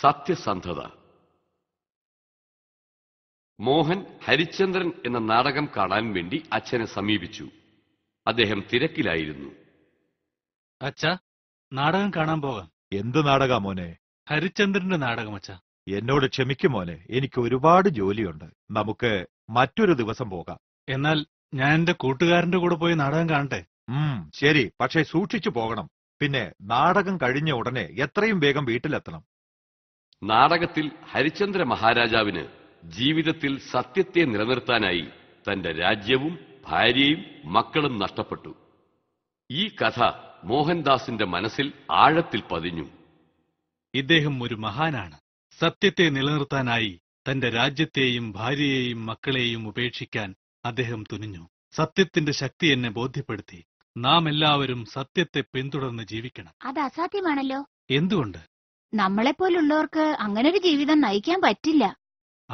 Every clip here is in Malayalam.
സത്യസന്ധത മോഹൻ ഹരിചന്ദ്രൻ എന്ന നാടകം കാണാൻ വേണ്ടി അച്ഛനെ സമീപിച്ചു അദ്ദേഹം തിരക്കിലായിരുന്നു അച്ഛ നാടകം കാണാൻ പോകാം എന്ത് നാടകാ മോനെ ഹരിചന്ദ്രന്റെ നാടകം അച്ഛ എന്നോട് ക്ഷമിക്കും മോനെ എനിക്ക് ഒരുപാട് ജോലിയുണ്ട് നമുക്ക് മറ്റൊരു ദിവസം പോകാം എന്നാൽ ഞാൻ എന്റെ കൂട്ടുകാരന്റെ കൂടെ പോയി നാടകം കാണട്ടെ ഉം ശരി പക്ഷെ സൂക്ഷിച്ചു പോകണം പിന്നെ നാടകം കഴിഞ്ഞ ഉടനെ എത്രയും വേഗം വീട്ടിലെത്തണം നാടകത്തിൽ ഹരിചന്ദ്ര മഹാരാജാവിന് ജീവിതത്തിൽ സത്യത്തെ നിലനിർത്താനായി തന്റെ രാജ്യവും ഭാര്യയും മക്കളും നഷ്ടപ്പെട്ടു ഈ കഥ മോഹൻദാസിന്റെ മനസ്സിൽ ആഴത്തിൽ പതിഞ്ഞു ഇദ്ദേഹം ഒരു മഹാനാണ് സത്യത്തെ നിലനിർത്താനായി തന്റെ രാജ്യത്തെയും ഭാര്യയെയും മക്കളെയും ഉപേക്ഷിക്കാൻ അദ്ദേഹം തുനിഞ്ഞു സത്യത്തിന്റെ ശക്തി എന്നെ ബോധ്യപ്പെടുത്തി നാം എല്ലാവരും സത്യത്തെ പിന്തുടർന്ന് ജീവിക്കണം അത് അസാധ്യമാണല്ലോ എന്തുകൊണ്ട് നമ്മളെപ്പോലുള്ളവർക്ക് അങ്ങനെ ഒരു ജീവിതം നയിക്കാൻ പറ്റില്ല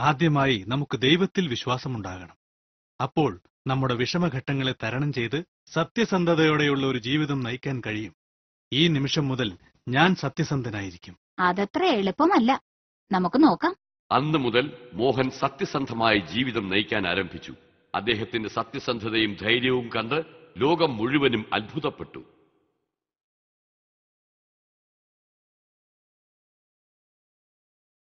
ആദ്യമായി നമുക്ക് ദൈവത്തിൽ വിശ്വാസമുണ്ടാകണം അപ്പോൾ നമ്മുടെ വിഷമഘട്ടങ്ങളെ തരണം ചെയ്ത് സത്യസന്ധതയോടെയുള്ള ഒരു ജീവിതം നയിക്കാൻ കഴിയും ഈ നിമിഷം മുതൽ ഞാൻ സത്യസന്ധനായിരിക്കും അതത്ര എളുപ്പമല്ല നമുക്ക് നോക്കാം അന്ന് മുതൽ മോഹൻ സത്യസന്ധമായ ജീവിതം നയിക്കാൻ ആരംഭിച്ചു അദ്ദേഹത്തിന്റെ സത്യസന്ധതയും ധൈര്യവും കണ്ട് ലോകം മുഴുവനും അത്ഭുതപ്പെട്ടു